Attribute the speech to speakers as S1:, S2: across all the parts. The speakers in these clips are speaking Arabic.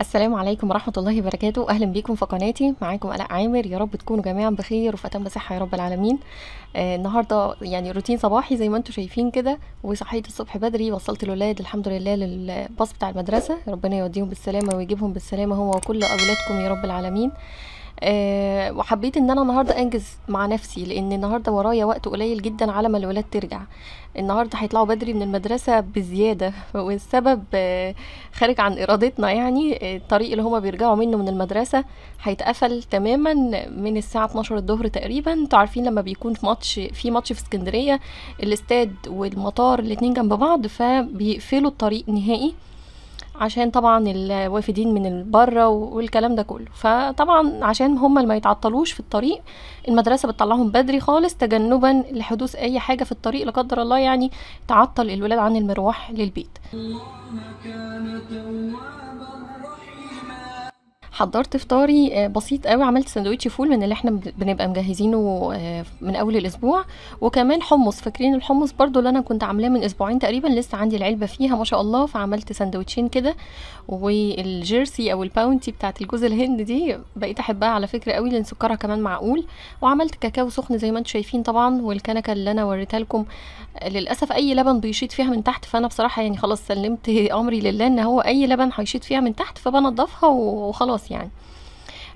S1: السلام عليكم ورحمة الله وبركاته أهلا بيكم في قناتي معاكم ألاء عامر يا رب تكونوا جميعا بخير وفي أتم صحة يا رب العالمين آه النهاردة يعني روتين صباحي زي ما انتم شايفين كده وصحيت الصبح بدري وصلت الولاد الحمد لله للباص بتاع المدرسة ربنا يوديهم بالسلامة ويجيبهم بالسلامة هو وكل أولادكم يا رب العالمين آه آه، وحبيت ان انا النهارده انجز مع نفسي لان النهارده ورايا وقت قليل جدا على ما الولاد ترجع النهارده هيطلعوا بدري من المدرسه بزياده والسبب آه، خارج عن ارادتنا يعني آه، الطريق اللي هما بيرجعوا منه من المدرسه هيتقفل تماما من الساعه 12 الظهر تقريبا انتوا عارفين لما بيكون في ماتش في ماتش في اسكندريه الاستاد والمطار الاتنين جنب بعض فبيقفلوا الطريق نهائي عشان طبعا الوافدين من بره والكلام ده كله فطبعا عشان هم ما يتعطلوش في الطريق المدرسه بتطلعهم بدري خالص تجنبا لحدوث اي حاجه في الطريق لا قدر الله يعني تعطل الولاد عن المروح للبيت حضرت فطاري آه، بسيط قوي عملت سندوتش فول من اللي احنا بنبقى مجهزينه آه، من اول الاسبوع وكمان حمص فاكرين الحمص برضو اللي انا كنت عاملاه من اسبوعين تقريبا لسه عندي العلبه فيها ما شاء الله فعملت سندوتشين كده والجيرسي او الباونتي بتاعت الجوز الهند دي بقيت احبها على فكره قوي لان سكرها كمان معقول وعملت كاكاو سخن زي ما انتم شايفين طبعا والكنكه اللي انا وريتها لكم للاسف اي لبن بيشيط فيها من تحت فانا بصراحه يعني خلاص سلمت امري لله ان هو اي لبن هيشيط فيها من تحت فبنضفها وخلاص يعني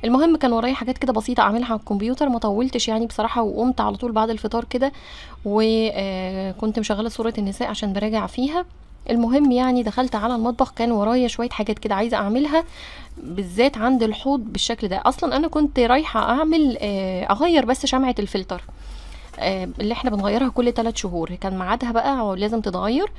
S1: المهم كان ورايا حاجات كده بسيطه اعملها على الكمبيوتر ما طولتش يعني بصراحه وقمت على طول بعد الفطار كده وكنت آه، مشغله صوره النساء عشان براجع فيها المهم يعني دخلت على المطبخ كان ورايا شويه حاجات كده عايزه اعملها بالذات عند الحوض بالشكل ده اصلا انا كنت رايحه اعمل آه، اغير بس شمعه الفلتر آه، اللي احنا بنغيرها كل ثلاث شهور كان ميعادها بقى لازم تتغير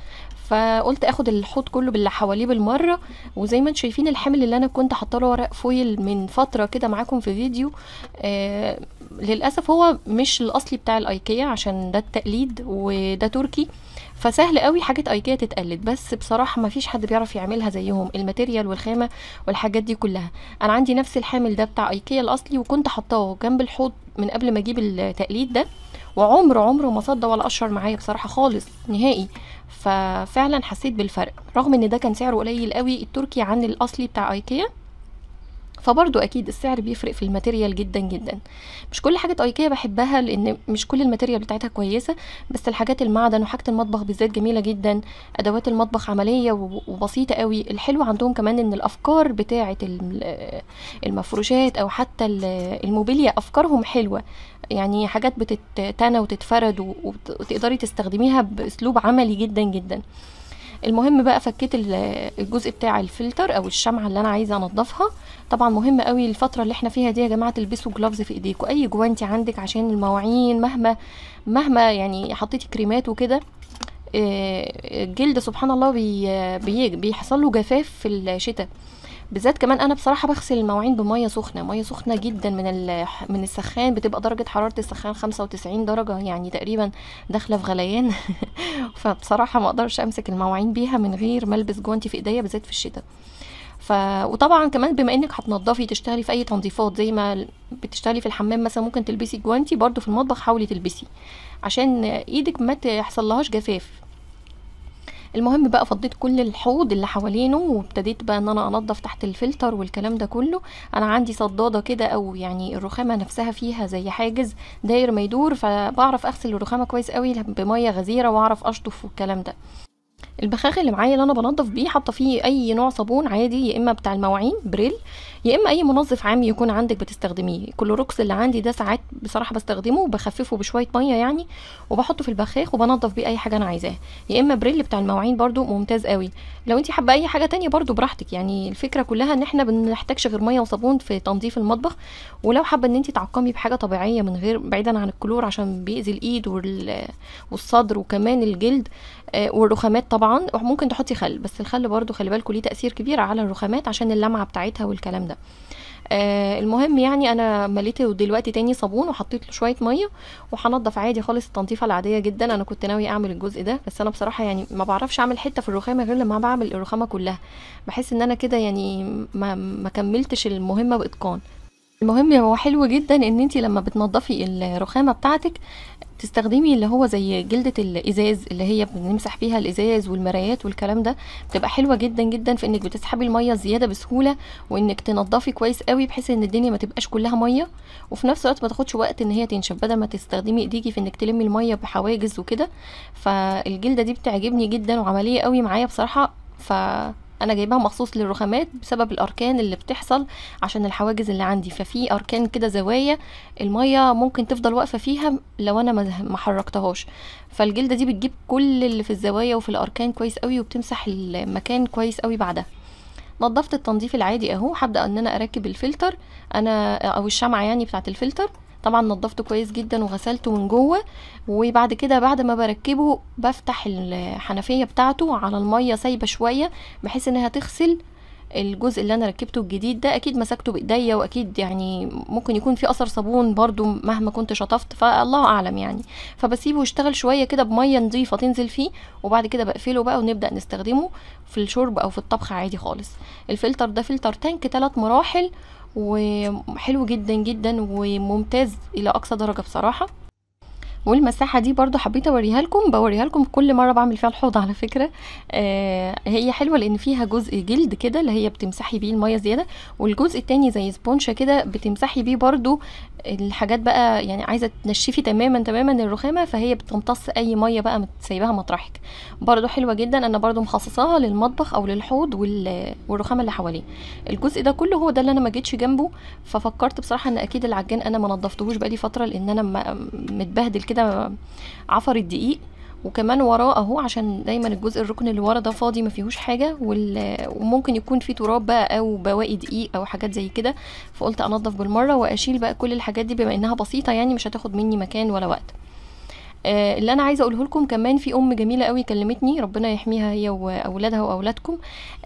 S1: فقلت اخد الحوض كله باللي حواليه بالمره وزي ما انتم شايفين الحمل اللي انا كنت حاطه له ورق فويل من فتره كده معاكم في فيديو آه، للاسف هو مش الاصلي بتاع الايكيا عشان ده التقليد وده تركي فسهل قوي حاجه ايكيا تتقلد بس بصراحه ما فيش حد بيعرف يعملها زيهم الماتيريال والخامه والحاجات دي كلها انا عندي نفس الحامل ده بتاع ايكيا الاصلي وكنت حطاه جنب الحوض من قبل ما اجيب التقليد ده وعمره عمره ما صدى ولا اشهر معايا بصراحه خالص نهائي ففعلا حسيت بالفرق رغم ان ده كان سعره قليل قوي التركي عن الاصلي بتاع ايكيا فبرضو اكيد السعر بيفرق في الماتيريال جدا جدا مش كل حاجه ايكيا بحبها لان مش كل الماتيريال بتاعتها كويسه بس الحاجات المعدن وحاجه المطبخ بالذات جميله جدا ادوات المطبخ عمليه وبسيطه قوي الحلو عندهم كمان ان الافكار بتاعه المفروشات او حتى الموبيليا افكارهم حلوه يعني حاجات بتتنى وتتفرد وتقدري تستخدميها باسلوب عملي جدا جدا المهم بقى فكيت الجزء بتاع الفلتر او الشمعه اللي انا عايزه انضفها طبعا مهم قوي الفتره اللي احنا فيها دي يا جماعه تلبسوا جلافز في ايديكوا اي جوانتي عندك عشان المواعين مهما مهما يعني حطيتي كريمات وكده آه، الجلد سبحان الله بيحصل له جفاف في الشتاء بالذات كمان انا بصراحه بغسل المواعين بميه سخنه ميه سخنه جدا من من السخان بتبقى درجه حراره السخان 95 درجه يعني تقريبا داخله في غليان فبصراحه ما اقدرش امسك المواعين بيها من غير ما البس جوانتي في ايديا بالذات في الشتاء ف... وطبعا كمان بما انك هتنضفي تشتغلي في اي تنظيفات زي ما بتشتغلي في الحمام مثلا ممكن تلبسي جوانتي برده في المطبخ حاولي تلبسي عشان ايدك ما تحصل لهاش جفاف المهم بقى فضيت كل الحوض اللي حوالينه وابتديت بقى ان انا انضف تحت الفلتر والكلام ده كله انا عندي صداده كده او يعني الرخامه نفسها فيها زي حاجز داير ما يدور فبعرف اغسل الرخامه كويس قوي بميه غزيره واعرف اشطف والكلام ده البخاخ اللي معايا اللي انا بنضف بيه حاطه فيه اي نوع صابون عادي يا اما بتاع المواعين بريل يا اما اي منظف عام يكون عندك بتستخدميه كلوروكس اللي عندي ده ساعات بصراحه بستخدمه وبخففه بشويه ميه يعني وبحطه في البخاخ وبنضف بيه اي حاجه انا عايزاها يا اما بريل بتاع المواعين برده ممتاز قوي لو انت حابه اي حاجه تانية برده براحتك يعني الفكره كلها ان احنا بنحتاجش غير ميه وصابون في تنظيف المطبخ ولو حابه ان انت تعقمي بحاجه طبيعيه من غير بعيدا عن الكلور عشان بيأذي الايد والصدر وكمان الجلد آه، والرخامات طبعا طبعا ممكن تحطي خل بس الخل برضو خلي بالكوا ليه تاثير كبير على الرخامات عشان اللمعه بتاعتها والكلام ده آه المهم يعني انا مليت دلوقتي تاني صابون وحطيت له شويه ميه وهنضف عادي خالص التنظيفه العاديه جدا انا كنت ناويه اعمل الجزء ده بس انا بصراحه يعني ما بعرفش اعمل حته في الرخامه غير لما بعمل الرخامه كلها بحس ان انا كده يعني ما, ما كملتش المهمه باتقان المهم هو حلو جدا ان انت لما بتنضفي الرخامه بتاعتك تستخدمي اللي هو زي جلدة الإزاز اللي هي بنمسح فيها الإزاز والمرايات والكلام ده بتبقى حلوة جدا جدا في إنك بتسحبي المية زيادة بسهولة وإنك تنضفي كويس قوي بحيث إن الدنيا ما تبقاش كلها مية وفي نفس الوقت ما تاخدش وقت إن هي تنشف بدل ما تستخدمي إيديكي في إنك تلمي المية بحواجز وكده فالجلدة دي بتعجبني جدا وعملية قوي معايا بصراحة ف انا جايبها مخصوص للرخامات بسبب الاركان اللي بتحصل عشان الحواجز اللي عندي ففي اركان كده زوايا الميه ممكن تفضل واقفه فيها لو انا ما حركتهاش فالجلده دي بتجيب كل اللي في الزوايا وفي الاركان كويس قوي وبتمسح المكان كويس قوي بعدها نظفت التنظيف العادي اهو هبدا ان انا اركب الفلتر انا او الشمعه يعني بتاعه الفلتر طبعا نضفته كويس جدا وغسلته من جوه وبعد كده بعد ما بركبه بفتح الحنفيه بتاعته على الميه سايبه شويه بحيث انها تغسل الجزء اللي انا ركبته الجديد ده اكيد مسكته بايديا واكيد يعني ممكن يكون في اثر صابون برضو مهما كنت شطفت فالله اعلم يعني فبسيبه يشتغل شويه كده بميه نظيفه تنزل فيه وبعد كده بقفله بقى ونبدا نستخدمه في الشرب او في الطبخ عادي خالص الفلتر ده فلتر تانك ثلاث مراحل وحلو جدا جدا وممتاز الى اقصى درجه بصراحه والمساحه دي برضو حبيت اوريها لكم بوريها لكم كل مره بعمل فيها الحوض على فكره آه هي حلوه لان فيها جزء جلد كده اللي هي بتمسحي بيه الميه زياده والجزء التاني زي سبونشه كده بتمسحي بيه برضو الحاجات بقى يعني عايزه تنشفي تماما تماما الرخامه فهي بتمتص اي ميه بقى سايباها مطرحك برضو حلوه جدا انا برضو مخصصاها للمطبخ او للحوض والرخامه اللي حواليه الجزء ده كله هو ده اللي انا ما جيتش جنبه ففكرت بصراحه ان اكيد العجان انا ما نضفتهوش بقالي فتره لان انا متبهدل كده كده عفر الدقيق وكمان وراه اهو عشان دايما الجزء الركن اللي ورا ده فاضي ما فيهوش حاجه وممكن يكون فيه تراب بقى او بواقي دقيق او حاجات زي كده فقلت انضف بالمره واشيل بقى كل الحاجات دي بما انها بسيطه يعني مش هتاخد مني مكان ولا وقت آه، اللي انا عايزه اقوله لكم كمان في ام جميله قوي كلمتني ربنا يحميها هي واولادها واولادكم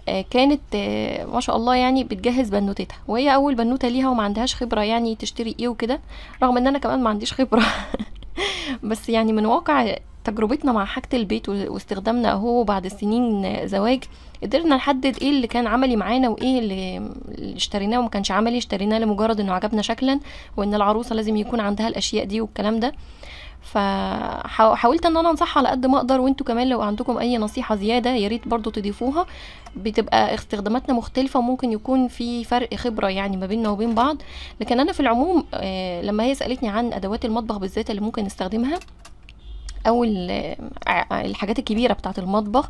S1: آه، كانت آه، ما شاء الله يعني بتجهز بنوتتها وهي اول بنوته ليها وما عندهاش خبره يعني تشتري ايه وكده رغم ان انا كمان ما عنديش خبره بس يعني من واقع تجربتنا مع حاجة البيت واستخدامنا اهو بعد سنين زواج قدرنا نحدد ايه اللي كان عملي معانا وايه اللي اشتريناه وما كانش عملي اشتريناه لمجرد انه عجبنا شكلا وان العروسة لازم يكون عندها الاشياء دي والكلام ده فحاولت ان انا انصحها على قد ما اقدر وانتوا كمان لو عندكم اي نصيحه زياده يا ريت برضو تضيفوها بتبقى استخداماتنا مختلفه وممكن يكون في فرق خبره يعني ما بيننا وبين بعض لكن انا في العموم آه، لما هي سالتني عن ادوات المطبخ بالذات اللي ممكن نستخدمها او آه، الحاجات الكبيره بتاعه المطبخ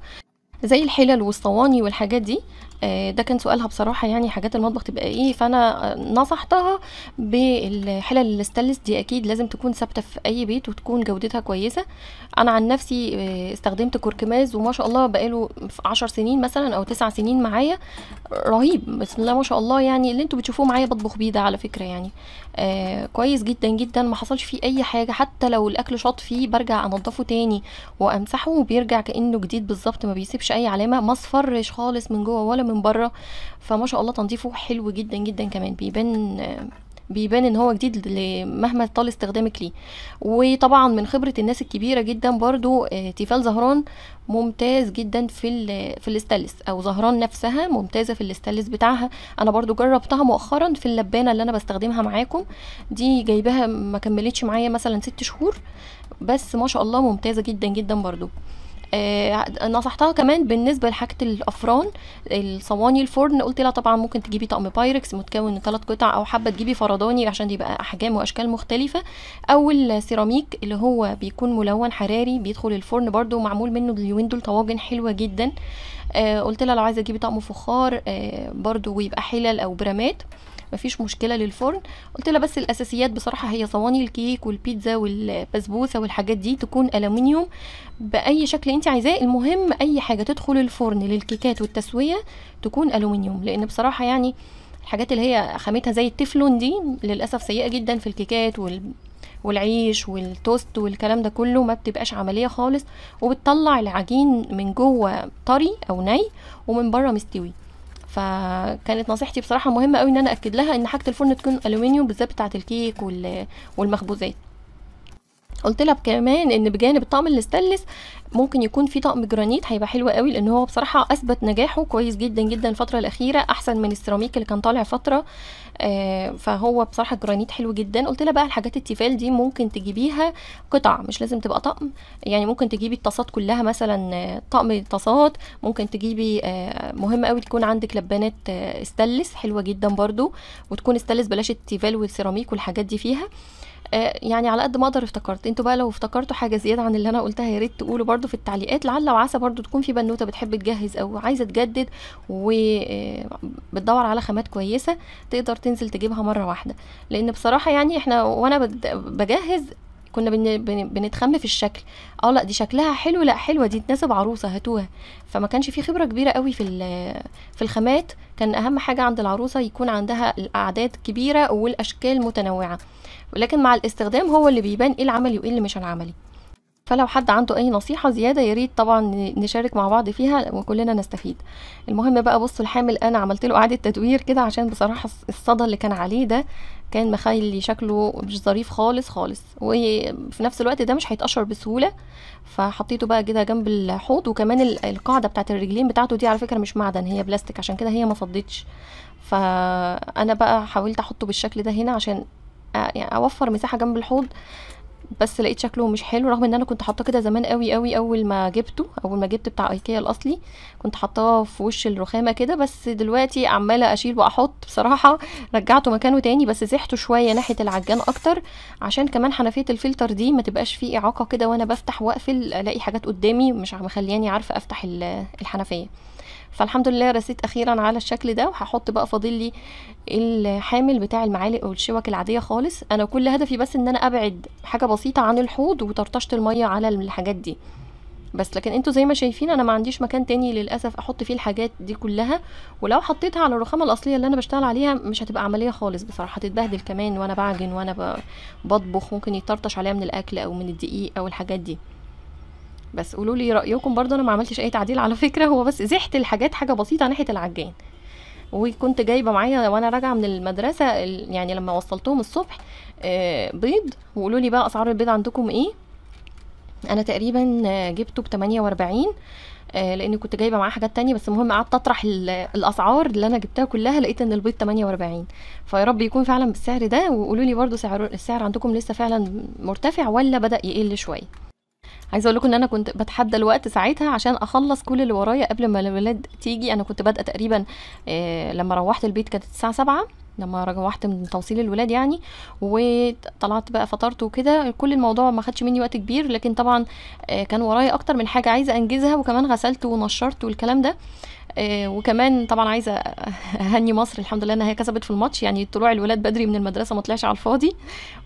S1: زي الحلل والصواني والحاجات دي آه، ده كان سؤالها بصراحه يعني حاجات المطبخ تبقى ايه فانا نصحتها بالحلل الستلس دي اكيد لازم تكون ثابته في اي بيت وتكون جودتها كويسه انا عن نفسي آه، استخدمت كركماز وما شاء الله بقاله عشر سنين مثلا او تسع سنين معايا رهيب بسم الله ما شاء الله يعني اللي انتوا بتشوفوه معايا بطبخ بيه ده على فكره يعني آه، كويس جدا جدا ما حصلش فيه اي حاجه حتى لو الاكل شاط فيه برجع انضفه تاني وامسحه وبيرجع كانه جديد بالظبط ما بيسيبش اي علامه ما اصفرش خالص من جوه ولا من بره فما شاء الله تنظيفه حلو جدا جدا كمان بيبان آه بيبان ان هو جديد مهما طال استخدامك ليه وطبعا من خبره الناس الكبيره جدا برضو آه، تيفال زهران ممتاز جدا في في الاستلس او زهران نفسها ممتازه في الاستلس بتاعها انا برضو جربتها مؤخرا في اللبانه اللي انا بستخدمها معاكم دي جايباها ما كملتش معايا مثلا ست شهور بس ما شاء الله ممتازه جدا جدا برضو آه، نصحتها كمان بالنسبه لحاجه الافران الصواني الفرن قلت لها طبعا ممكن تجيبي طقم بايركس متكون من ثلاث قطع او حابه تجيبي فرداني عشان يبقى احجام واشكال مختلفه او السيراميك اللي هو بيكون ملون حراري بيدخل الفرن برده معمول منه اليومين دول طواجن حلوه جدا آه قلت لها لو عايزه تجيبي طقم فخار آه برده ويبقى حلل او برامات مفيش مشكله للفرن قلت لها بس الاساسيات بصراحه هي صواني الكيك والبيتزا والبسبوسه والحاجات دي تكون الومنيوم باي شكل انت عايزاه المهم اي حاجه تدخل الفرن للكيكات والتسويه تكون الومنيوم لان بصراحه يعني الحاجات اللي هي خامتها زي التفلون دي للاسف سيئه جدا في الكيكات وال والعيش والتوست والكلام ده كله ما بتبقاش عمليه خالص وبتطلع العجين من جوه طري او ني ومن بره مستوي فكانت نصيحتي بصراحه مهمه قوي ان انا اكد لها ان حاجه الفرن تكون الومنيوم بالذات بتاعه الكيك والمخبوزات قلت لها كمان ان بجانب طقم الاستانلس ممكن يكون في طقم جرانيت هيبقى حلو قوي لان هو بصراحه اثبت نجاحه كويس جدا جدا الفتره الاخيره احسن من السيراميك اللي كان طالع فتره آه، فهو بصراحه جرانيت حلو جدا قلت لها بقى الحاجات التيفال دي ممكن تجيبيها قطع مش لازم تبقى طقم يعني ممكن تجيبي الطاسات كلها مثلا آه، طقم طاسات ممكن تجيبي آه، مهم قوي تكون عندك لبانات استلس حلوه جدا برده وتكون استلس بلاش التيفال والسيراميك والحاجات دي فيها آه، يعني على قد ما اقدر افتكرت انتوا بقى لو افتكرتوا حاجه زياده عن اللي انا قلتها يا ريت تقولوا برده في التعليقات لعل وعسى برده تكون في بنوته بتحب تجهز او عايزه تجدد وبتدور آه، على خامات كويسه تقدر تنزل تجيبها مره واحده لان بصراحه يعني احنا وانا بجهز كنا بنتخم في الشكل اه لا دي شكلها حلو لا حلوه دي تناسب عروسه هاتوها فما كانش في خبره كبيره قوي في في الخامات كان اهم حاجه عند العروسه يكون عندها الاعداد كبيره والاشكال متنوعه ولكن مع الاستخدام هو اللي بيبان ايه العملي وايه اللي مش العملي فلو حد عنده اي نصيحه زياده يا ريت طبعا نشارك مع بعض فيها وكلنا نستفيد المهم بقى بصوا الحامل انا عملت له اعاده تدوير كده عشان بصراحه الصدى اللي كان عليه ده كان مخلي شكله مش ظريف خالص خالص وفي نفس الوقت ده مش هيتقشر بسهوله فحطيته بقى كده جنب الحوض وكمان القاعده بتاعت الرجلين بتاعته دي على فكره مش معدن هي بلاستيك عشان كده هي ما فضتش فانا بقى حاولت احطه بالشكل ده هنا عشان يعني اوفر مساحه جنب الحوض بس لقيت شكله مش حلو رغم ان انا كنت حاطاه كده زمان قوي قوي اول ما جبته اول ما جبت بتاع ايكيا الاصلي كنت حاطاه في وش الرخامه كده بس دلوقتي عماله اشيل واحط بصراحه رجعته مكانه تاني بس زحته شويه ناحيه العجان اكتر عشان كمان حنفيه الفلتر دي ما تبقاش فيه اعاقه كده وانا بفتح واقفل الاقي حاجات قدامي مش مخلياني عارفه افتح الحنفيه فالحمد لله رسيت اخيرا على الشكل ده وهحط بقى فاضل لي الحامل بتاع المعالق او الشوك العاديه خالص انا كل هدفي بس ان انا ابعد حاجه بسيطه عن الحوض وطرطشه الميه على الحاجات دي بس لكن انتوا زي ما شايفين انا ما عنديش مكان تاني للاسف احط فيه الحاجات دي كلها ولو حطيتها على الرخامه الاصليه اللي انا بشتغل عليها مش هتبقى عمليه خالص بصراحه هتتبهدل كمان وانا بعجن وانا بطبخ ممكن يطرطش عليها من الاكل او من الدقيق او الحاجات دي بس قولوا لي رايكم برضه انا ما عملتش اي تعديل على فكره هو بس زحت الحاجات حاجه بسيطه ناحيه العجان وكنت جايبه معايا وانا راجعه من المدرسه يعني لما وصلتهم الصبح آه، بيض وقولوا لي بقى اسعار البيض عندكم ايه انا تقريبا آه، جبته ب 48 لان كنت جايبه معاه حاجات تانية بس المهم قعدت اطرح الاسعار اللي انا جبتها كلها لقيت ان البيض 48 فيا رب يكون فعلا بالسعر ده وقولوا لي برده سعر السعر عندكم لسه فعلا مرتفع ولا بدا يقل شويه عايزه اقول لكم ان انا كنت بتحدى الوقت ساعتها عشان اخلص كل اللي ورايا قبل ما الولاد تيجي انا كنت بادئه تقريبا آه، لما روحت البيت كانت الساعه سبعة لما روحت من توصيل الولاد يعني وطلعت بقى فطرت وكده كل الموضوع ما خدش مني وقت كبير لكن طبعا آه، كان ورايا اكتر من حاجه عايزه انجزها وكمان غسلت ونشرت والكلام ده آه، وكمان طبعا عايزه اهني مصر الحمد لله انها هي كسبت في الماتش يعني طلوع الولاد بدري من المدرسه ما طلعش على الفاضي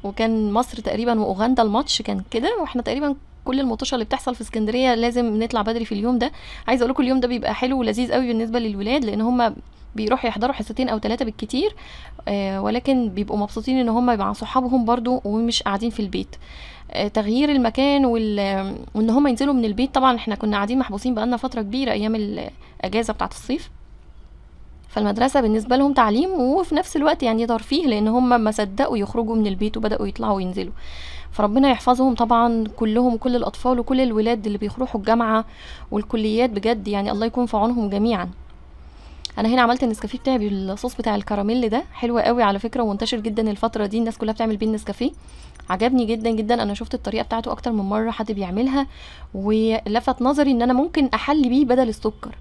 S1: وكان مصر تقريبا واوغندا الماتش كان كده واحنا تقريبا كل المطشه اللي بتحصل في اسكندريه لازم نطلع بدري في اليوم ده عايزه اقول لكم اليوم ده بيبقى حلو ولذيذ قوي بالنسبه للولاد لان هم بيروحوا يحضروا حصتين او ثلاثه بالكتير آه ولكن بيبقوا مبسوطين ان هم مع صحابهم برضو ومش قاعدين في البيت آه تغيير المكان وان هم ينزلوا من البيت طبعا احنا كنا قاعدين محبوسين بقالنا فتره كبيره ايام الاجازه بتاعه الصيف فالمدرسه بالنسبه لهم تعليم وفي نفس الوقت يعني ترفيه لان هم ما صدقوا يخرجوا من البيت وبداوا يطلعوا وينزلوا فربنا يحفظهم طبعا كلهم كل الاطفال وكل الولاد اللي بيخرجوا الجامعه والكليات بجد يعني الله يكون في عونهم جميعا انا هنا عملت النسكافيه بتاعي بالصوص بتاع الكراميل ده حلو قوي على فكره ومنتشر جدا الفتره دي الناس كلها بتعمل بيه النسكافيه عجبني جدا جدا انا شفت الطريقه بتاعته اكتر من مره حد بيعملها ولفت نظري ان انا ممكن احلي بيه بدل السكر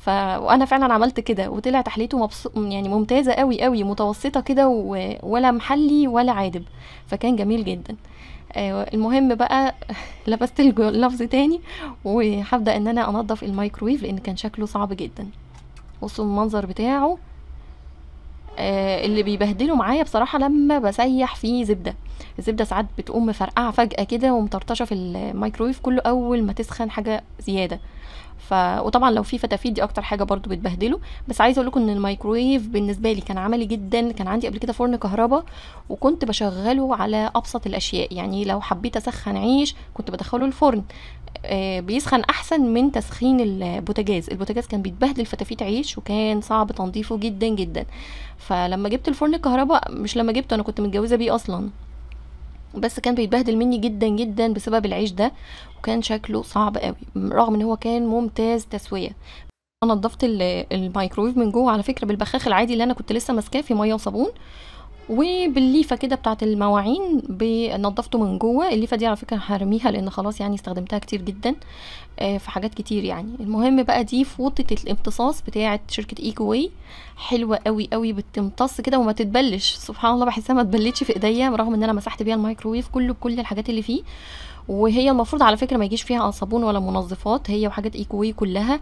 S1: ف... وانا فعلا عملت كده وطلع تحليته مبس... يعني ممتازه قوي قوي متوسطه كده و... ولا محلي ولا عادب فكان جميل جدا آه، المهم بقى لبست اللفظ تاني وهبدا ان انا انضف الميكرويف لان كان شكله صعب جدا بصوا المنظر بتاعه آه، اللي بيبهدله معايا بصراحه لما بسيح فيه زبده الزبده ساعات بتقوم مفرقعه فجاه كده ومطرطشه في الميكرويف كله اول ما تسخن حاجه زياده ف... وطبعا لو في فتافيت دي اكتر حاجه برضو بتبهدله بس عايزه اقول لكم ان الميكرويف بالنسبه لي كان عملي جدا كان عندي قبل كده فرن كهرباء وكنت بشغله على ابسط الاشياء يعني لو حبيت اسخن عيش كنت بدخله الفرن آه بيسخن احسن من تسخين البوتاجاز البوتاجاز كان بيتبهدل فتافيت عيش وكان صعب تنظيفه جدا جدا فلما جبت الفرن الكهرباء مش لما جبته انا كنت متجوزه بيه اصلا بس كان بيتبهدل مني جدا جدا بسبب العيش ده وكان شكله صعب قوي رغم ان هو كان ممتاز تسويه انا نضفت الميكرويف من جوه على فكره بالبخاخ العادي اللي انا كنت لسه ماسكاه في ميه وصابون وبالليفه كده بتاعه المواعين نضفته من جوه الليفه دي على فكره هرميها لان خلاص يعني استخدمتها كتير جدا آه، في حاجات كتير يعني المهم بقى دي فوطة الامتصاص بتاعة شركة ايكوي حلوة قوي قوي بتمتص كده وما تتبلش سبحان الله بحسها ما تبلتش في ايديا رغم ان انا مسحت بيها الميكروويف كله بكل الحاجات اللي فيه وهي المفروض على فكره ما يجيش فيها صابون ولا منظفات هي وحاجات ايكوي كلها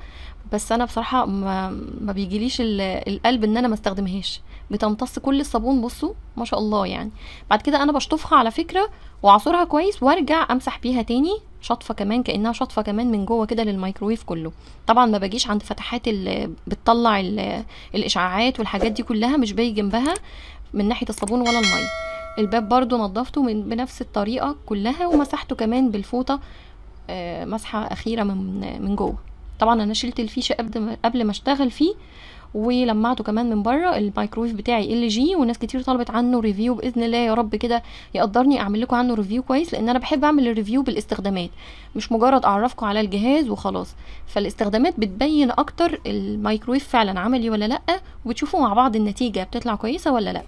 S1: بس انا بصراحه ما, ما بيجيليش القلب ان انا ما استخدمهاش بتمتص كل الصابون بصوا ما شاء الله يعني بعد كده انا بشطفها على فكره واعصرها كويس وارجع امسح بيها تاني شطفه كمان كانها شطفه كمان من جوه كده للميكرويف كله طبعا ما باجيش عند فتحات اللي بتطلع الاشعاعات والحاجات دي كلها مش باجي جنبها من ناحيه الصابون ولا الميه الباب برضو نظفته من بنفس الطريقه كلها ومسحته كمان بالفوطه آه، مسحه اخيره من من جوه طبعا انا شلت الفيشه قبل ما قبل ما اشتغل فيه ولمعته كمان من بره الميكرويف بتاعي ال جي وناس كتير طلبت عنه ريفيو باذن الله يا رب كده يقدرني اعمل لكم عنه ريفيو كويس لان انا بحب اعمل الريفيو بالاستخدامات مش مجرد اعرفكم على الجهاز وخلاص فالاستخدامات بتبين اكتر الميكرويف فعلا عملي ولا لا وبتشوفوا مع بعض النتيجه بتطلع كويسه ولا لا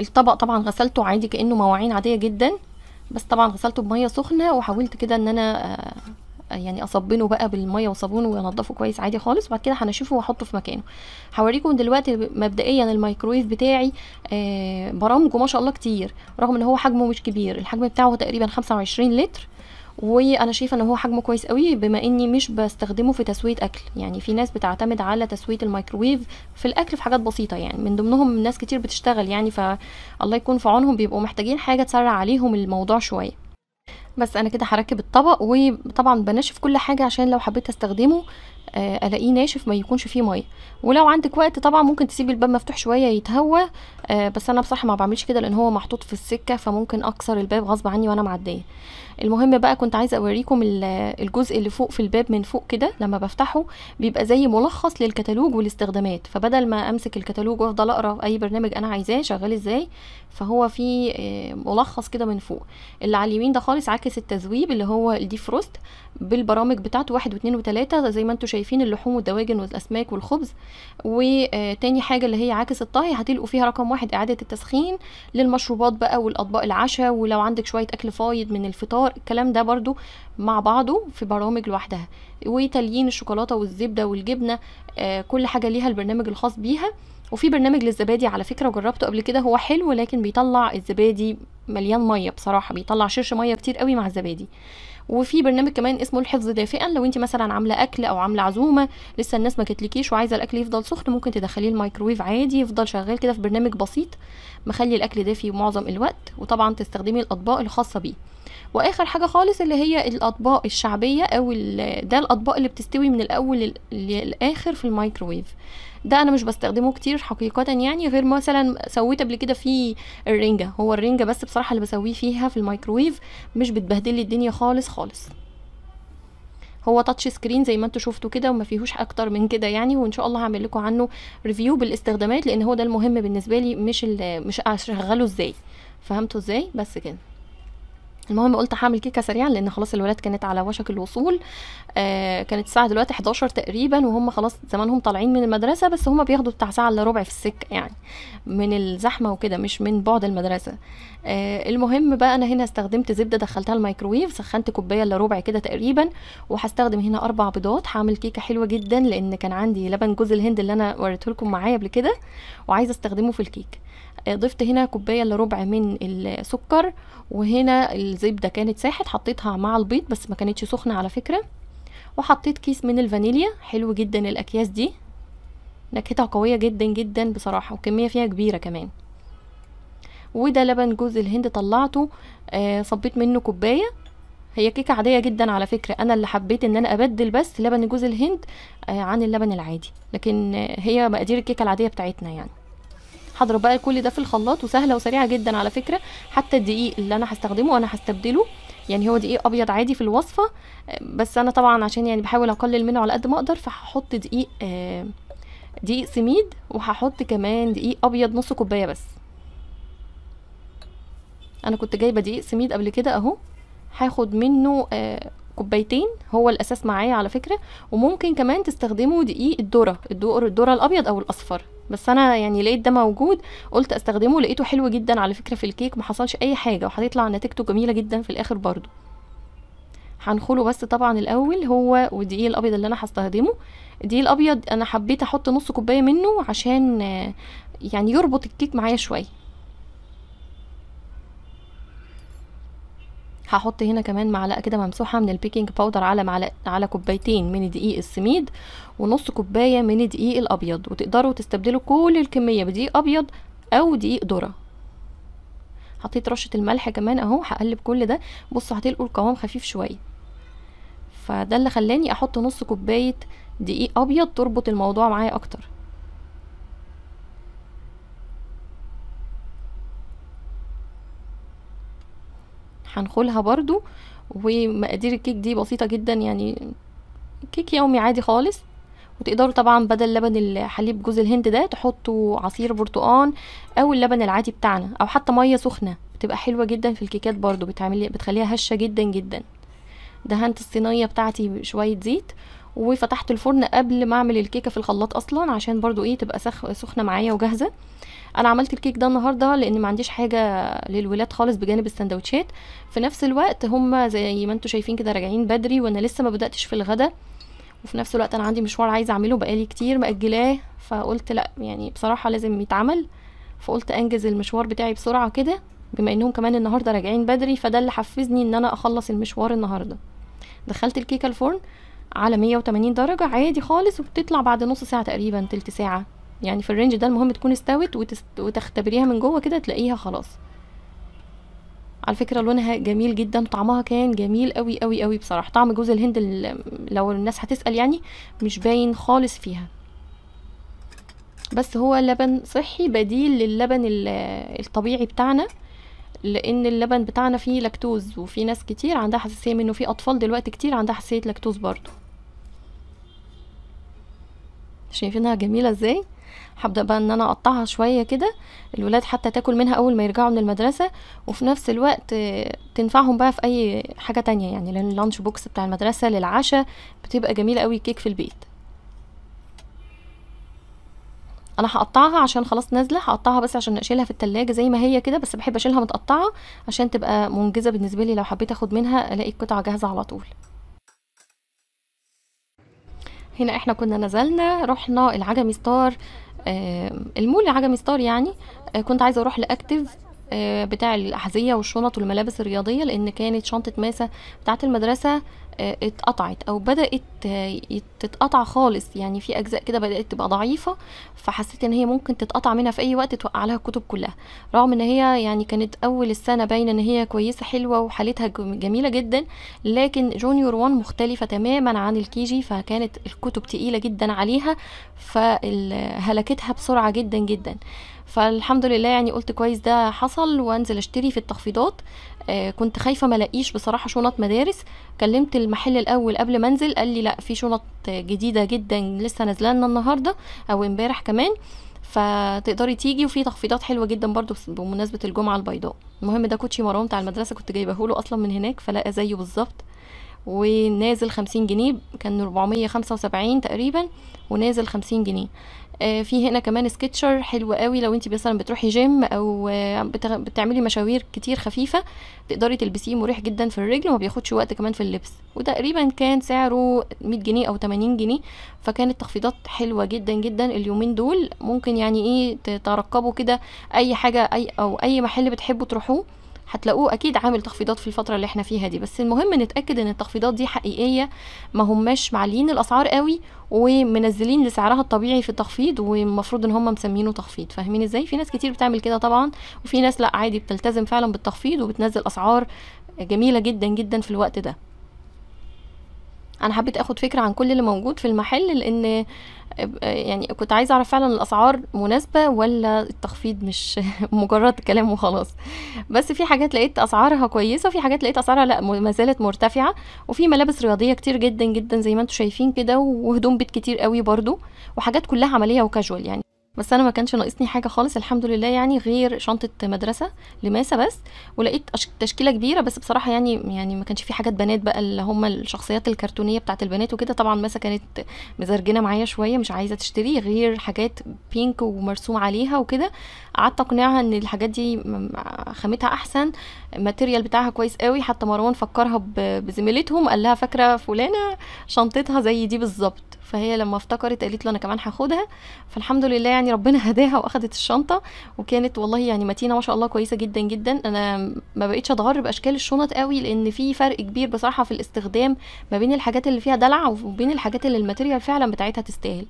S1: الطبق طبعا غسلته عادي كانه مواعين عاديه جدا بس طبعا غسلته بميه سخنه وحاولت كده ان انا آه، يعني اصبنه بقى بالميه وصابونه وانضفه كويس عادي خالص وبعد كده هنشفه واحطه في مكانه هوريكم دلوقتي مبدئيا الميكرويف بتاعي آه برامجه ما شاء الله كتير رغم ان هو حجمه مش كبير الحجم بتاعه تقريبا 25 لتر وانا شايفه ان هو حجمه كويس قوي بما اني مش بستخدمه في تسويه اكل يعني في ناس بتعتمد على تسويه الميكرويف في الاكل في حاجات بسيطه يعني من ضمنهم ناس كتير بتشتغل يعني فالله يكون في عونهم بيبقوا محتاجين حاجه تسرع عليهم الموضوع شويه بس انا كده هركب الطبق وطبعا بنشف كل حاجه عشان لو حبيت استخدمه آه، الاقيه ناشف ما يكونش فيه ميه ولو عندك وقت طبعا ممكن تسيبي الباب مفتوح شويه يتهوى آه، بس انا بصراحه ما بعملش كده لان هو محطوط في السكه فممكن اكسر الباب غصب عني وانا معديه المهم بقى كنت عايزه اوريكم الجزء اللي فوق في الباب من فوق كده لما بفتحه بيبقى زي ملخص للكتالوج والاستخدامات فبدل ما امسك الكتالوج وافضل اقرا اي برنامج انا عايزاه شغال ازاي فهو في آه، ملخص كده من فوق اللي على اليمين ده خالص عاكس التذويب اللي هو الديفروست بالبرامج بتاعته واحد واتنين وتلاتة زي ما انتم شايفين اللحوم والدواجن والاسماك والخبز وتاني آه، حاجة اللي هي عاكس الطهي هتلقوا فيها رقم واحد اعادة التسخين للمشروبات بقى والاطباق العشاء ولو عندك شوية اكل فايض من الفطار الكلام ده برضو مع بعضه في برامج لوحدها وتليين الشوكولاتة والزبدة والجبنة آه، كل حاجة ليها البرنامج الخاص بيها وفي برنامج للزبادي على فكره جربته قبل كده هو حلو لكن بيطلع الزبادي مليان ميه بصراحه بيطلع شرش ميه كتير قوي مع الزبادي وفي برنامج كمان اسمه الحفظ دافئا لو انت مثلا عامله اكل او عامله عزومه لسه الناس ما كتلكيش وعايزه الاكل يفضل سخن ممكن تدخليه الميكرويف عادي يفضل شغال كده في برنامج بسيط مخلي الاكل دافي معظم الوقت وطبعا تستخدمي الاطباق الخاصه بيه واخر حاجه خالص اللي هي الاطباق الشعبيه او ده الاطباق اللي بتستوي من الاول للاخر في الميكرويف ده انا مش بستخدمه كتير حقيقه يعني غير مثلا سويت قبل كده في الرنجه هو الرنجه بس بصراحه اللي بسويه فيها في الميكرويف مش بتبهدل لي الدنيا خالص خالص هو تاتش سكرين زي ما انتم شفتوا كده وما فيهوش اكتر من كده يعني وان شاء الله هعمل لكم عنه ريفيو بالاستخدامات لان هو ده المهم بالنسبه لي مش مش اشغله ازاي فهمتوا ازاي بس كده المهم قلت هعمل كيكه سريعا لان خلاص الولاد كانت على وشك الوصول آه كانت الساعه دلوقتي 11 تقريبا وهم خلاص زمانهم طالعين من المدرسه بس هم بياخدوا بتاع ساعه الا ربع في السكه يعني من الزحمه وكده مش من بعد المدرسه آه المهم بقى انا هنا استخدمت زبده دخلتها الميكرويف سخنت كوبايه الا ربع كده تقريبا وهستخدم هنا اربع بيضات هعمل كيكه حلوه جدا لان كان عندي لبن جوز الهند اللي انا وريته لكم معايا قبل كده وعايزه استخدمه في الكيكه آه، ضفت هنا كوبايه الا ربع من السكر وهنا الزبده كانت ساحت حطيتها مع البيض بس ما كانتش سخنه على فكره وحطيت كيس من الفانيليا حلو جدا الاكياس دي نكهتها قويه جدا جدا بصراحه وكميه فيها كبيره كمان وده لبن جوز الهند طلعته آه صبيت منه كوبايه هي كيكه عاديه جدا على فكره انا اللي حبيت ان انا ابدل بس لبن جوز الهند آه عن اللبن العادي لكن آه هي مقادير الكيكه العاديه بتاعتنا يعني هضرب بقى كل ده في الخلاط وسهله وسريعه جدا على فكره حتى الدقيق اللي انا هستخدمه انا هستبدله يعني هو دقيق ابيض عادي في الوصفه بس انا طبعا عشان يعني بحاول اقلل منه على قد ما اقدر فهحط دقيق آه، دقيق سميد وهحط كمان دقيق ابيض نص كوبايه بس انا كنت جايبه دقيق سميد قبل كده اهو هاخد منه آه، كوبايتين هو الاساس معايا على فكره وممكن كمان تستخدموا دقيق الذره الدقر الذره الابيض او الاصفر بس انا يعني لقيت ده موجود قلت استخدمه لقيته حلو جدا على فكره في الكيك ما حصلش اي حاجه وهتطلع نتيجته جميله جدا في الاخر برضو هنخله بس طبعا الاول هو والدقيق الابيض اللي انا هستخدمه الدقيق الابيض انا حبيت احط نص كوبايه منه عشان آه، يعني يربط الكيك معايا شويه هحط هنا كمان معلقه كده ممسوحه من البيكنج باودر على معلقه على كوبايتين من دقيق السميد ونص كوبايه من دقيق الابيض وتقدروا تستبدلوا كل الكميه بدقيق ابيض او دقيق ذره حطيت رشه الملح كمان اهو هقلب كل ده بصوا هتلاقوا القوام خفيف شويه فده اللي خلاني احط نص كوبايه دقيق ابيض تربط الموضوع معايا اكتر هنخلها برضو ومقادير الكيك دي بسيطة جدا يعني كيك يومي عادي خالص وتقدروا طبعا بدل لبن الحليب جوز الهند ده تحطوا عصير برتقان او اللبن العادي بتاعنا او حتى ميه سخنه بتبقى حلوه جدا في الكيكات برضو بتعملي بتخليها هشه جدا جدا دهنت الصينيه بتاعتي بشويه زيت وفتحت الفرن قبل ما اعمل الكيكه في الخلاط اصلا عشان برضو ايه تبقى سخنه معايا وجاهزه انا عملت الكيك ده النهارده لان ما عنديش حاجه للولاد خالص بجانب السندوتشات في نفس الوقت هم زي ما انتم شايفين كده راجعين بدري وانا لسه ما بداتش في الغدا وفي نفس الوقت انا عندي مشوار عايزه اعمله بقالي كتير ماجلاه فقلت لا يعني بصراحه لازم يتعمل فقلت انجز المشوار بتاعي بسرعه كده بما انهم كمان النهارده راجعين بدري فده اللي حفزني ان انا اخلص المشوار النهارده دخلت الكيكه الفرن على 180 درجه عادي خالص وبتطلع بعد نص ساعه تقريبا تلت ساعه يعني في الرينج ده المهم تكون استوت وتختبريها من جوه كده تلاقيها خلاص على فكره لونها جميل جدا طعمها كان جميل قوي قوي قوي بصراحه طعم جوز الهند لو الناس هتسال يعني مش باين خالص فيها بس هو لبن صحي بديل للبن الطبيعي بتاعنا لان اللبن بتاعنا فيه لاكتوز وفي ناس كتير عندها حساسيه منه في اطفال دلوقتي كتير عندها حساسيه لاكتوز برضو شايفينها جميله ازاي هبدا بقى ان انا اقطعها شويه كده الولاد حتى تاكل منها اول ما يرجعوا من المدرسه وفي نفس الوقت تنفعهم بقى في اي حاجه تانية يعني لان اللانش بوكس بتاع المدرسه للعشاء بتبقى جميله قوي كيك في البيت انا هقطعها عشان خلاص نازله هقطعها بس عشان اشيلها في التلاجة زي ما هي كده بس بحب اشيلها متقطعه عشان تبقى منجزه بالنسبه لي لو حبيت اخد منها الاقي القطعه جاهزه على طول هنا احنا كنا نزلنا رحنا العجمي ستار آه، المول عجمي ستار يعني آه، كنت عايزه اروح لاكتف آه، بتاع الاحذيه والشنط والملابس الرياضيه لان كانت شنطه ماسه بتاعه المدرسه آه، اتقطعت او بدات آه، تتقطع خالص يعني في اجزاء كده بدات تبقى ضعيفه فحسيت ان هي ممكن تتقطع منها في اي وقت توقع لها الكتب كلها رغم ان هي يعني كانت اول السنه باينه ان هي كويسه حلوه وحالتها جميله جدا لكن جونيور 1 مختلفه تماما عن الكي جي فكانت الكتب تقيله جدا عليها فهلكتها بسرعه جدا جدا فالحمد لله يعني قلت كويس ده حصل وانزل اشتري في التخفيضات آه، كنت خايفه ما الاقيش بصراحه شنط مدارس كلمت المحل الاول قبل ما انزل قال لي لا في شنط جديده جدا لسه نازله لنا النهارده او امبارح كمان فتقدري تيجي وفي تخفيضات حلوه جدا برضو بمناسبه الجمعه البيضاء المهم ده كوتشي مرام بتاع المدرسه كنت جايبه له اصلا من هناك فلقى زيه بالظبط ونازل خمسين جنيه كان 475 تقريبا ونازل خمسين جنيه آه، في هنا كمان سكتشر حلو قوي لو انت مثلا بتروحي جيم او آه، بتعملي مشاوير كتير خفيفه تقدري تلبسيه مريح جدا في الرجل وما بياخدش وقت كمان في اللبس وتقريبا كان سعره 100 جنيه او 80 جنيه فكانت تخفيضات حلوه جدا جدا اليومين دول ممكن يعني ايه ترقبوا كده اي حاجه اي او اي محل بتحبوا تروحوه هتلاقوه اكيد عامل تخفيضات في الفتره اللي احنا فيها دي بس المهم نتاكد ان التخفيضات دي حقيقيه ما هماش معليين الاسعار قوي ومنزلين لسعرها الطبيعي في التخفيض والمفروض ان هم مسمينه تخفيض فاهمين ازاي في ناس كتير بتعمل كده طبعا وفي ناس لا عادي بتلتزم فعلا بالتخفيض وبتنزل اسعار جميله جدا جدا في الوقت ده انا حبيت اخد فكره عن كل اللي موجود في المحل لان يعني كنت عايزه اعرف فعلا الاسعار مناسبه ولا التخفيض مش مجرد كلام وخلاص بس في حاجات لقيت اسعارها كويسه وفي حاجات لقيت اسعارها لا ما زالت مرتفعه وفي ملابس رياضيه كتير جدا جدا زي ما انتم شايفين كده وهدوم بيت كتير قوي برضو وحاجات كلها عمليه وكاجوال يعني بس انا ما كانش ناقصني حاجه خالص الحمد لله يعني غير شنطه مدرسه لماسه بس ولقيت تشكيله كبيره بس بصراحه يعني يعني ما كانش في حاجات بنات بقى اللي هم الشخصيات الكرتونيه بتاعت البنات وكده طبعا ماسه كانت مزرجنه معايا شويه مش عايزه تشتري غير حاجات بينك ومرسوم عليها وكده قعدت اقنعها ان الحاجات دي خامتها احسن الماتيريال بتاعها كويس قوي حتى مروان فكرها بزميلتهم قال لها فاكره فلانه شنطتها زي دي بالظبط فهي لما افتكرت قالت له انا كمان هاخدها فالحمد لله يعني ربنا هداها واخدت الشنطه وكانت والله يعني متينه ما شاء الله كويسه جدا جدا انا ما بقتش اتغر باشكال الشنط قوي لان في فرق كبير بصراحه في الاستخدام ما بين الحاجات اللي فيها دلع وبين الحاجات اللي الماتيريال فعلا بتاعتها تستاهل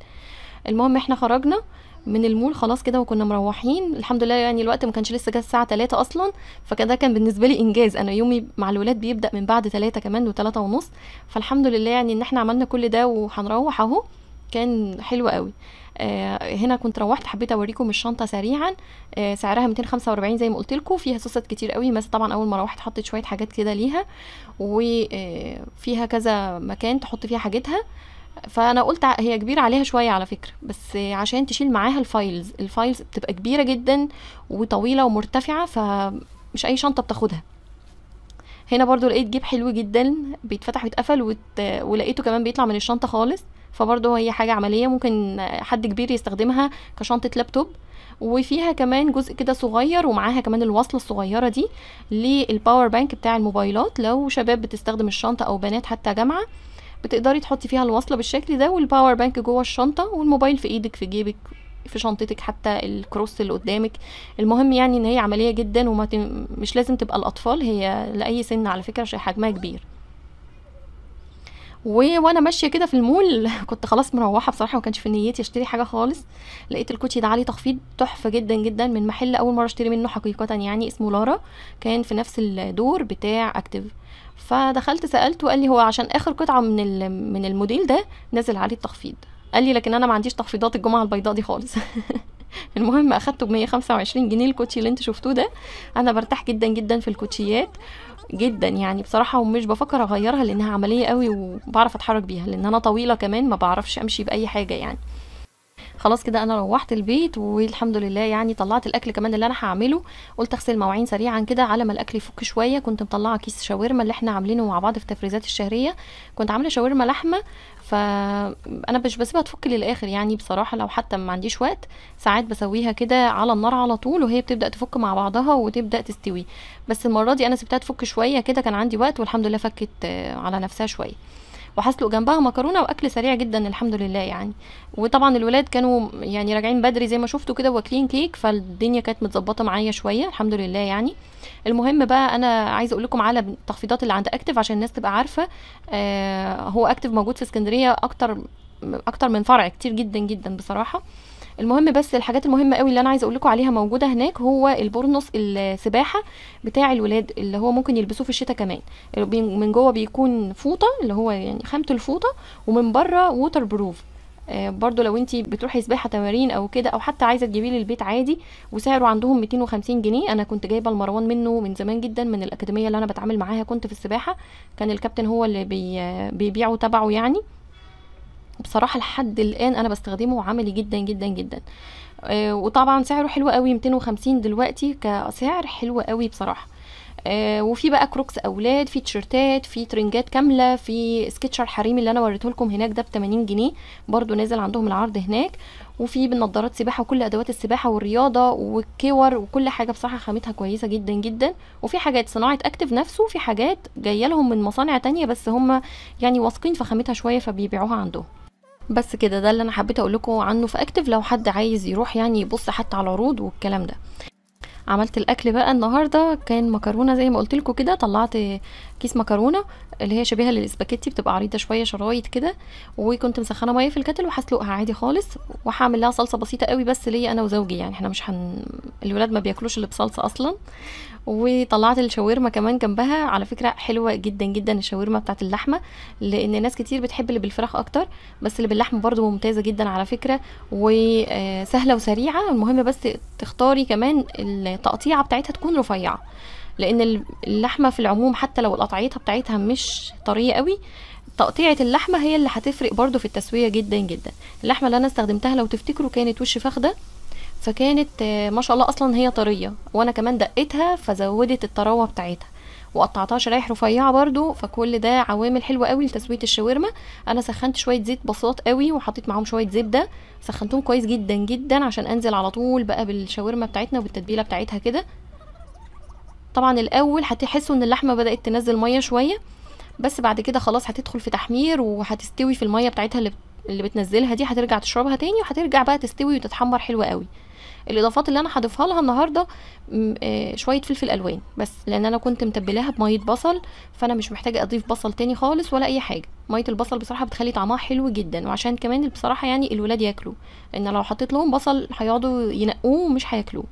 S1: المهم احنا خرجنا من المول خلاص كده وكنا مروحين الحمد لله يعني الوقت ما كانش لسه جه الساعه 3 اصلا فكده كان بالنسبه لي انجاز انا يومي مع الولاد بيبدا من بعد 3 كمان و3 ونص فالحمد لله يعني ان احنا عملنا كل ده وهنروح اهو كان حلو قوي آه، هنا كنت روحت حبيت اوريكم الشنطه سريعا آه، سعرها 245 زي ما قلت لكم فيها سوست كتير قوي بس طبعا اول ما روحت حطيت شويه حاجات كده ليها وفيها كذا مكان تحط فيها حاجتها فانا قلت هي كبيره عليها شويه على فكره بس عشان تشيل معاها الفايلز الفايلز بتبقى كبيره جدا وطويله ومرتفعه فمش اي شنطه بتاخدها هنا برضو لقيت جيب حلو جدا بيتفتح ويتقفل ولقيته كمان بيطلع من الشنطه خالص فبرضه هي حاجه عمليه ممكن حد كبير يستخدمها كشنطه لابتوب وفيها كمان جزء كده صغير ومعاها كمان الوصله الصغيره دي للباور بانك بتاع الموبايلات لو شباب بتستخدم الشنطه او بنات حتى جامعه بتقدري تحطي فيها الوصله بالشكل ده والباور بانك جوه الشنطه والموبايل في ايدك في جيبك في شنطتك حتى الكروس اللي قدامك المهم يعني ان هي عمليه جدا ومش لازم تبقى الاطفال هي لاي سن على فكره عشان حجمها كبير و... وانا ماشيه كده في المول كنت خلاص مروحه بصراحه ما كانش في نيتي اشتري حاجه خالص لقيت الكوتشي ده عليه تخفيض تحفه جدا جدا من محل اول مره اشتري منه حقيقه يعني اسمه لارا كان في نفس الدور بتاع اكتيف فدخلت سالته وقال لي هو عشان اخر قطعه من ال... من الموديل ده نازل عليه التخفيض قال لي لكن انا ما عنديش تخفيضات الجمعه البيضاء دي خالص المهم اخدته ب 125 جنيه الكوتشي اللي انت شفتوه ده انا برتاح جدا جدا في الكوتشيات جدا يعني بصراحه ومش بفكر اغيرها لانها عمليه قوي وبعرف اتحرك بيها لان انا طويله كمان ما بعرفش امشي باي حاجه يعني خلاص كده انا روحت البيت والحمد لله يعني طلعت الاكل كمان اللي انا هعمله قلت اغسل مواعين سريعا كده على ما الاكل يفك شويه كنت مطلعه كيس شاورما اللي احنا عاملينه مع بعض في التفريزات الشهريه كنت عامله شاورما لحمه فانا مش بسيبها تفك للاخر يعني بصراحه لو حتى ما عنديش وقت ساعات بسويها كده على النار على طول وهي بتبدا تفك مع بعضها وتبدا تستوي بس المره دي انا سبتها تفك شويه كده كان عندي وقت والحمد لله فكت على نفسها شويه وهسلق جنبها مكرونه واكل سريع جدا الحمد لله يعني وطبعا الولاد كانوا يعني راجعين بدري زي ما شفتوا كده واكلين كيك فالدنيا كانت متظبطه معايا شويه الحمد لله يعني المهم بقى انا عايزه اقول لكم على التخفيضات اللي عند اكتف عشان الناس تبقى عارفه آه هو اكتف موجود في اسكندريه اكتر اكتر من فرع كتير جدا جدا بصراحه المهم بس الحاجات المهمه قوي اللي انا عايزه اقول لكم عليها موجوده هناك هو البورنوس السباحه بتاع الولاد اللي هو ممكن يلبسوه في الشتاء كمان من جوه بيكون فوطه اللي هو يعني خامه الفوطه ومن بره ووتر بروف برضو لو انتي بتروحي سباحه تمارين او كده او حتى عايزه تجيبيه للبيت عادي وسعره عندهم 250 جنيه انا كنت جايبه المروان منه من زمان جدا من الاكاديميه اللي انا بتعامل معاها كنت في السباحه كان الكابتن هو اللي بي آه، بيبيعه تبعه يعني بصراحه لحد الان انا بستخدمه وعملي جدا جدا جدا آه، وطبعا سعره حلو قوي 250 دلوقتي كسعر حلو قوي بصراحه آه، وفي بقى كروكس اولاد في تيشرتات في ترنجات كامله في سكتشر حريمي اللي انا وريته لكم هناك ده ب 80 جنيه برده نازل عندهم العرض هناك وفي بالنضارات سباحه وكل ادوات السباحه والرياضه والكور وكل حاجه بصراحه خامتها كويسه جدا جدا وفي حاجات صناعه اكتف نفسه وفي حاجات جايه لهم من مصانع تانية بس هم يعني واثقين في خامتها شويه فبيبيعوها عندهم بس كده ده اللي انا حبيت اقول لكم عنه في اكتف لو حد عايز يروح يعني يبص حتى على العروض والكلام ده عملت الاكل بقى النهارده كان مكرونه زي ما قلت لكم كده طلعت كيس مكرونه اللي هي شبيهه للاسباجيتي بتبقى عريضه شويه شرايط كده وكنت مسخنه ميه في الكتل وهسلقها عادي خالص وهعمل لها صلصه بسيطه قوي بس ليا انا وزوجي يعني احنا مش هن الولاد ما بياكلوش اللي بصلصه اصلا وطلعت الشاورما كمان جنبها على فكره حلوه جدا جدا الشاورما بتاعه اللحمه لان ناس كتير بتحب اللي بالفراخ اكتر بس اللي باللحمه برضو ممتازه جدا على فكره وسهله آه، وسريعه المهم بس تختاري كمان التقطيعه بتاعتها تكون رفيعه لان اللحمه في العموم حتى لو القطعيتها بتاعتها مش طريه قوي تقطيعه اللحمه هي اللي هتفرق برضو في التسويه جدا جدا اللحمه اللي انا استخدمتها لو تفتكروا كانت وش فخده فكانت آه، ما شاء الله اصلا هي طريه وانا كمان دقتها فزودت الطراوه بتاعتها وقطعتها شرايح رفيعه برضو فكل ده عوامل حلوه قوي لتسويه الشاورما انا سخنت شويه زيت بساط قوي وحطيت معاهم شويه زبده سخنتهم كويس جدا جدا عشان انزل على طول بقى بالشاورما بتاعتنا وبالتتبيله بتاعتها كده طبعا الاول هتحسوا ان اللحمه بدات تنزل ميه شويه بس بعد كده خلاص هتدخل في تحمير وهتستوي في الميه بتاعتها اللي اللي بتنزلها دي هترجع تشربها تاني وهترجع بقى تستوي وتتحمر حلوه قوي الاضافات اللي انا هضيفها لها النهارده آه، شويه فلفل الوان بس لان انا كنت متبلاها بميه بصل فانا مش محتاجه اضيف بصل تاني خالص ولا اي حاجه ميه البصل بصراحه بتخلي طعمها حلو جدا وعشان كمان بصراحه يعني الولاد ياكلوا ان لو حطيت لهم بصل هيقعدوا ينقوه ومش هياكلوه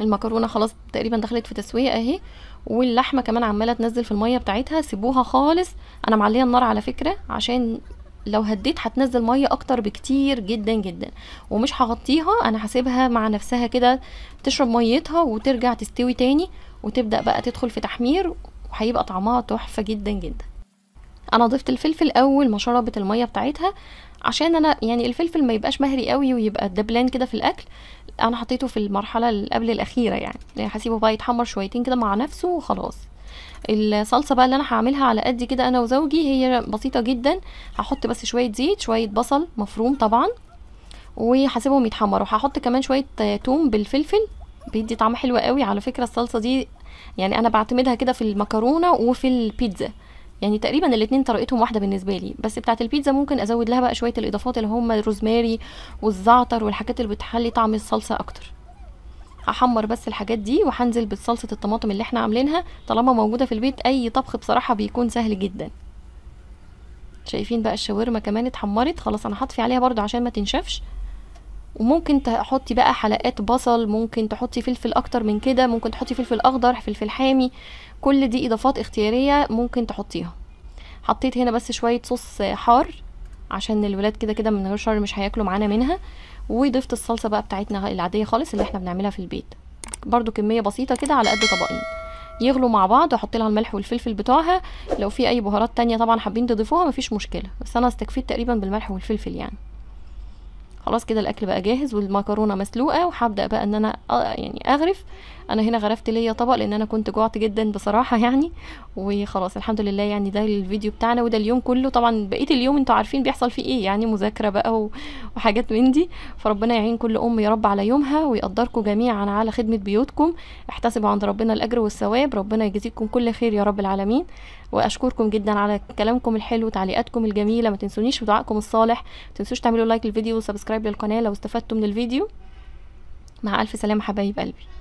S1: المكرونه خلاص تقريبا دخلت في تسويه اهي واللحمه كمان عماله تنزل في الميه بتاعتها سيبوها خالص انا معليه النار على فكره عشان لو هديت هتنزل ميه اكتر بكتير جدا جدا ومش هغطيها انا هسيبها مع نفسها كده تشرب ميتها وترجع تستوي تاني وتبدا بقى تدخل في تحمير وهيبقى طعمها تحفه جدا جدا انا ضفت الفلفل اول ما شربت الميه بتاعتها عشان انا يعني الفلفل ما يبقاش مهري قوي ويبقى دبلان كده في الاكل انا حطيته في المرحله اللي قبل الاخيره يعني. يعني هسيبه بقى يتحمر شويتين كده مع نفسه وخلاص الصلصه بقى اللي انا هعملها على قد كده انا وزوجي هي بسيطه جدا هحط بس شويه زيت شويه بصل مفروم طبعا وهسيبهم يتحمروا هحط كمان شويه توم بالفلفل بيدي طعم حلو قوي على فكره الصلصه دي يعني انا بعتمدها كده في المكرونه وفي البيتزا يعني تقريبا الاتنين طريقتهم واحده بالنسبه لي بس بتاعه البيتزا ممكن ازود لها بقى شويه الاضافات اللي هم الروزماري والزعتر والحاجات اللي بتحلي طعم الصلصه اكتر هحمر بس الحاجات دي وهنزل بصلصه الطماطم اللي احنا عاملينها طالما موجوده في البيت اي طبخ بصراحه بيكون سهل جدا شايفين بقى الشاورما كمان اتحمرت خلاص انا هطفي عليها برضو عشان ما تنشفش وممكن تحطي بقى حلقات بصل ممكن تحطي فلفل اكتر من كده ممكن تحطي فلفل اخضر فلفل حامي كل دي اضافات اختياريه ممكن تحطيها حطيت هنا بس شويه صوص حار عشان الولاد كده كده من غير شر مش هياكلوا معانا منها وضفت الصلصه بقى بتاعتنا العاديه خالص اللي احنا بنعملها في البيت برضو كميه بسيطه كده على قد طبقين يغلوا مع بعض احط لها الملح والفلفل بتوعها لو في اي بهارات تانية طبعا حابين تضيفوها مفيش مشكله بس انا استكفيت تقريبا بالملح والفلفل يعني خلاص كده الاكل بقى جاهز والمكرونه مسلوقه وهبدا بقى ان انا آه، يعني اغرف انا هنا غرفت ليا طبق لان انا كنت جوعت جدا بصراحه يعني وخلاص الحمد لله يعني ده الفيديو بتاعنا وده اليوم كله طبعا بقيه اليوم انتوا عارفين بيحصل فيه ايه يعني مذاكره بقى وحاجات من دي فربنا يعين كل ام يا رب على يومها ويقدركم جميعا على خدمه بيوتكم احتسبوا عند ربنا الاجر والثواب ربنا يجزيكم كل خير يا رب العالمين واشكركم جدا على كلامكم الحلو تعليقاتكم الجميله ما تنسونيش بدعائكم الصالح ما تنسوش تعملوا لايك للفيديو وسبسكرايب للقناه لو استفدتوا من الفيديو مع الف سلامه حبايب قلبي